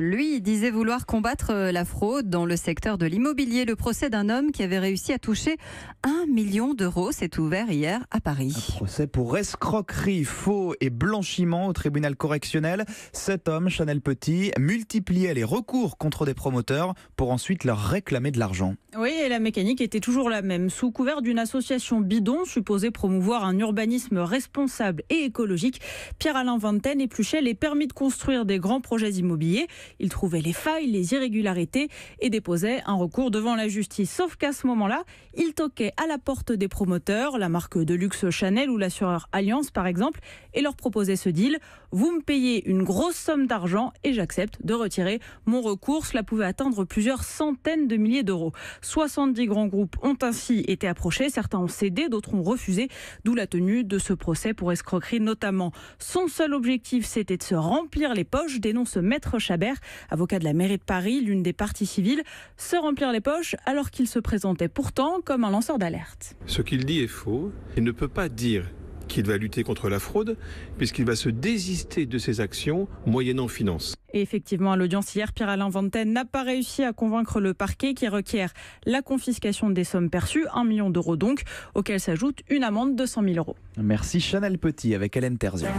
Lui disait vouloir combattre euh, la fraude dans le secteur de l'immobilier. Le procès d'un homme qui avait réussi à toucher un million d'euros s'est ouvert hier à Paris. procès pour escroquerie, faux et blanchiment au tribunal correctionnel. Cet homme, Chanel Petit, multipliait les recours contre des promoteurs pour ensuite leur réclamer de l'argent. Oui, et la mécanique était toujours la même. Sous couvert d'une association bidon supposée promouvoir un urbanisme responsable et écologique, Pierre-Alain et épluchait les permis de construire des grands projets immobiliers. Il trouvait les failles, les irrégularités et déposait un recours devant la justice. Sauf qu'à ce moment-là, il toquait à la porte des promoteurs, la marque de luxe Chanel ou l'assureur Alliance par exemple, et leur proposait ce deal. Vous me payez une grosse somme d'argent et j'accepte de retirer mon recours. Cela pouvait atteindre plusieurs centaines de milliers d'euros. 70 grands groupes ont ainsi été approchés. Certains ont cédé, d'autres ont refusé, d'où la tenue de ce procès pour escroquerie notamment. Son seul objectif, c'était de se remplir les poches, dénonce Maître Chabert, avocat de la mairie de Paris, l'une des parties civiles, se remplir les poches alors qu'il se présentait pourtant comme un lanceur d'alerte. Ce qu'il dit est faux. Il ne peut pas dire qu'il va lutter contre la fraude, puisqu'il va se désister de ses actions moyennant finance. Et effectivement, à l'audience hier, Pierre-Alain Venten n'a pas réussi à convaincre le parquet qui requiert la confiscation des sommes perçues, 1 million d'euros donc, auquel s'ajoute une amende de 100 000 euros. Merci Chanel Petit avec Hélène Terzian.